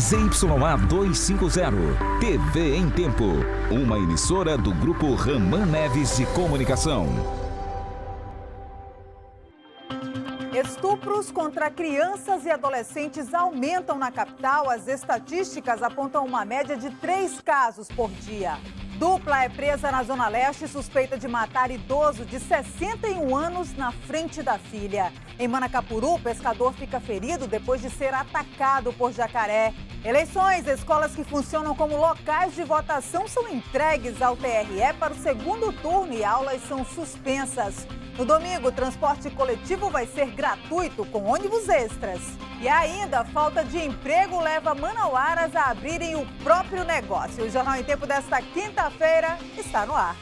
ZYA 250, TV em Tempo, uma emissora do grupo Raman Neves de Comunicação. Estupros contra crianças e adolescentes aumentam na capital. As estatísticas apontam uma média de três casos por dia. Dupla é presa na Zona Leste suspeita de matar idoso de 61 anos na frente da filha. Em Manacapuru, pescador fica ferido depois de ser atacado por jacaré. Eleições, escolas que funcionam como locais de votação são entregues ao TRE para o segundo turno e aulas são suspensas. No domingo, o transporte coletivo vai ser gratuito com ônibus extras. E ainda, falta de emprego leva manauaras a abrirem o próprio negócio. O Jornal em Tempo desta quinta-feira está no ar.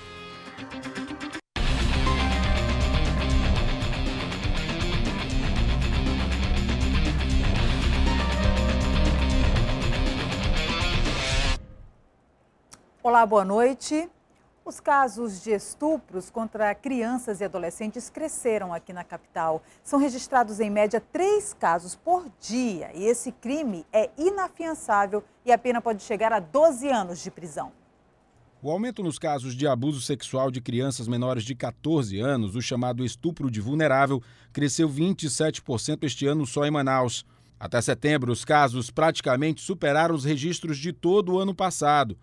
Olá, boa noite. Os casos de estupros contra crianças e adolescentes cresceram aqui na capital. São registrados, em média, três casos por dia. E esse crime é inafiançável e a pena pode chegar a 12 anos de prisão. O aumento nos casos de abuso sexual de crianças menores de 14 anos, o chamado estupro de vulnerável, cresceu 27% este ano só em Manaus. Até setembro, os casos praticamente superaram os registros de todo o ano passado.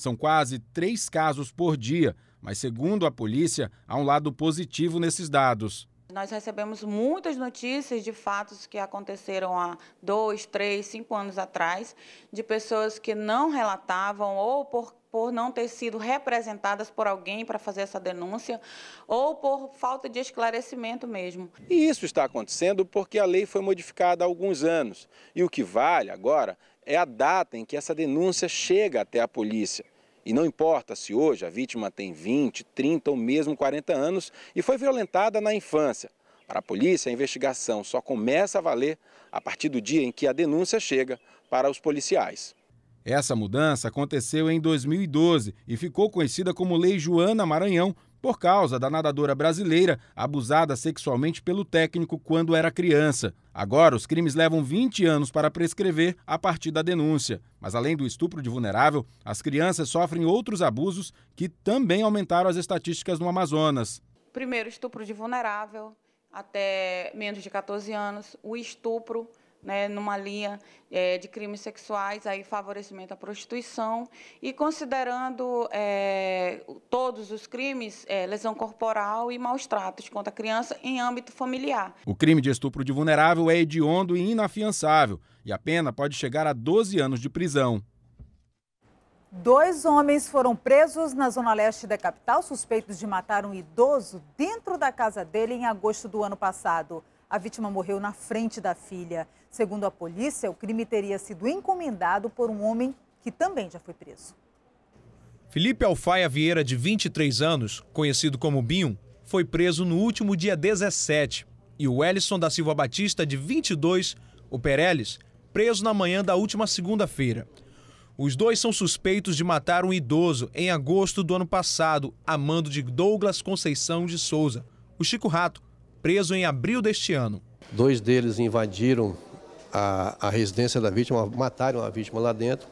São quase três casos por dia, mas segundo a polícia, há um lado positivo nesses dados. Nós recebemos muitas notícias de fatos que aconteceram há dois, três, cinco anos atrás, de pessoas que não relatavam ou por, por não ter sido representadas por alguém para fazer essa denúncia, ou por falta de esclarecimento mesmo. E isso está acontecendo porque a lei foi modificada há alguns anos. E o que vale agora é a data em que essa denúncia chega até a polícia. E não importa se hoje a vítima tem 20, 30 ou mesmo 40 anos e foi violentada na infância. Para a polícia, a investigação só começa a valer a partir do dia em que a denúncia chega para os policiais. Essa mudança aconteceu em 2012 e ficou conhecida como Lei Joana Maranhão por causa da nadadora brasileira abusada sexualmente pelo técnico quando era criança. Agora, os crimes levam 20 anos para prescrever a partir da denúncia. Mas além do estupro de vulnerável, as crianças sofrem outros abusos que também aumentaram as estatísticas no Amazonas. Primeiro, estupro de vulnerável até menos de 14 anos, o estupro né, numa linha é, de crimes sexuais, aí favorecimento à prostituição, e considerando é, todos os crimes, é, lesão corporal e maus tratos contra a criança em âmbito familiar. O crime de estupro de vulnerável é hediondo e inafiançável, e a pena pode chegar a 12 anos de prisão. Dois homens foram presos na zona leste da capital, suspeitos de matar um idoso dentro da casa dele em agosto do ano passado. A vítima morreu na frente da filha. Segundo a polícia, o crime teria sido encomendado por um homem que também já foi preso. Felipe Alfaia Vieira, de 23 anos, conhecido como Binho, foi preso no último dia 17. E o Ellison da Silva Batista, de 22, o Pereles, preso na manhã da última segunda-feira. Os dois são suspeitos de matar um idoso em agosto do ano passado, a mando de Douglas Conceição de Souza, o Chico Rato, preso em abril deste ano. Dois deles invadiram a, a residência da vítima, mataram a vítima lá dentro,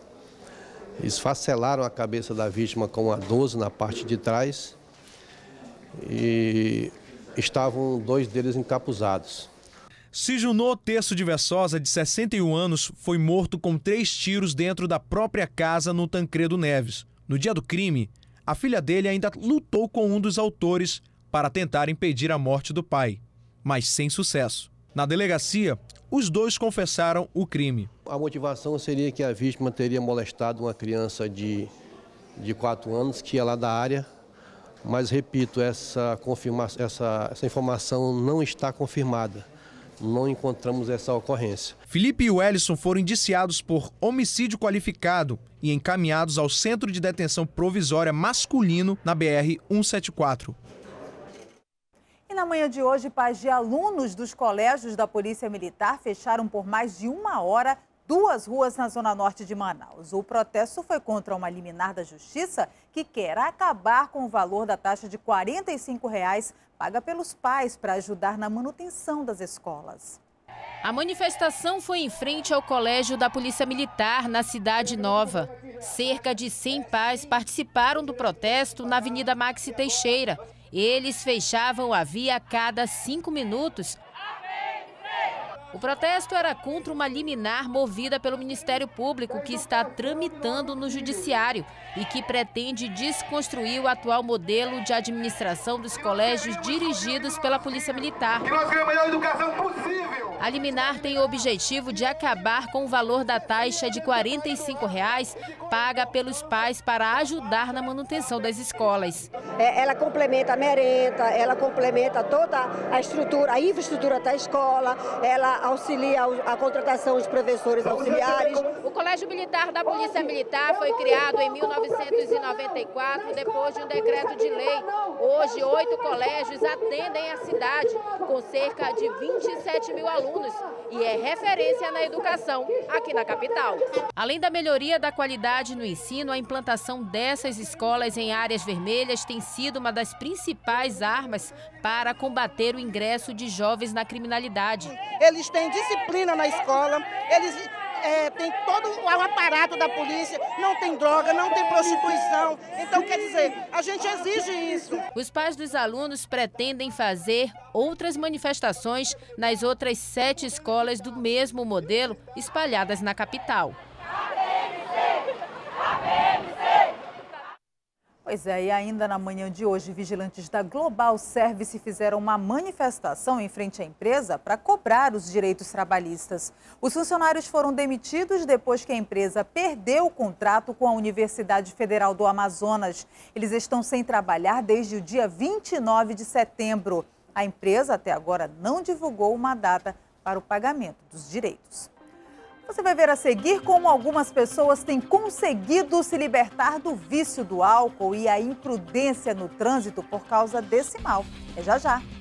esfacelaram a cabeça da vítima com uma 12 na parte de trás e estavam dois deles encapuzados. Sijunô Terço de Versosa, de 61 anos, foi morto com três tiros dentro da própria casa no Tancredo Neves. No dia do crime, a filha dele ainda lutou com um dos autores para tentar impedir a morte do pai, mas sem sucesso. Na delegacia, os dois confessaram o crime. A motivação seria que a vítima teria molestado uma criança de, de 4 anos que é lá da área, mas repito, essa, essa, essa informação não está confirmada. Não encontramos essa ocorrência. Felipe e Wellison foram indiciados por homicídio qualificado e encaminhados ao Centro de Detenção Provisória Masculino na BR 174 na manhã de hoje, pais de alunos dos colégios da Polícia Militar fecharam por mais de uma hora duas ruas na zona norte de Manaus. O protesto foi contra uma liminar da Justiça que quer acabar com o valor da taxa de R$ 45 reais paga pelos pais para ajudar na manutenção das escolas. A manifestação foi em frente ao Colégio da Polícia Militar, na Cidade Nova. Cerca de 100 pais participaram do protesto na Avenida Maxi Teixeira eles fechavam a via a cada cinco minutos. O protesto era contra uma liminar movida pelo Ministério Público, que está tramitando no Judiciário e que pretende desconstruir o atual modelo de administração dos colégios dirigidos pela Polícia Militar. nós queremos a melhor educação possível. A liminar tem o objetivo de acabar com o valor da taxa de R$ 45,00 reais paga pelos pais para ajudar na manutenção das escolas. É, ela complementa a merenda, ela complementa toda a estrutura, a infraestrutura da escola, ela auxilia a contratação dos professores auxiliares. O Colégio Militar da Polícia Militar foi criado em 1994, depois de um decreto de lei. Hoje, oito colégios atendem a cidade, com cerca de 27 mil alunos alunos e é referência na educação aqui na capital. Além da melhoria da qualidade no ensino, a implantação dessas escolas em áreas vermelhas tem sido uma das principais armas para combater o ingresso de jovens na criminalidade. Eles têm disciplina na escola, eles é, tem todo o aparato da polícia, não tem droga, não tem prostituição. Então, quer dizer, a gente exige isso. Os pais dos alunos pretendem fazer outras manifestações nas outras sete escolas do mesmo modelo espalhadas na capital. A PMC! A Pois é, e ainda na manhã de hoje, vigilantes da Global Service fizeram uma manifestação em frente à empresa para cobrar os direitos trabalhistas. Os funcionários foram demitidos depois que a empresa perdeu o contrato com a Universidade Federal do Amazonas. Eles estão sem trabalhar desde o dia 29 de setembro. A empresa até agora não divulgou uma data para o pagamento dos direitos. Você vai ver a seguir como algumas pessoas têm conseguido se libertar do vício do álcool e a imprudência no trânsito por causa desse mal. É já já.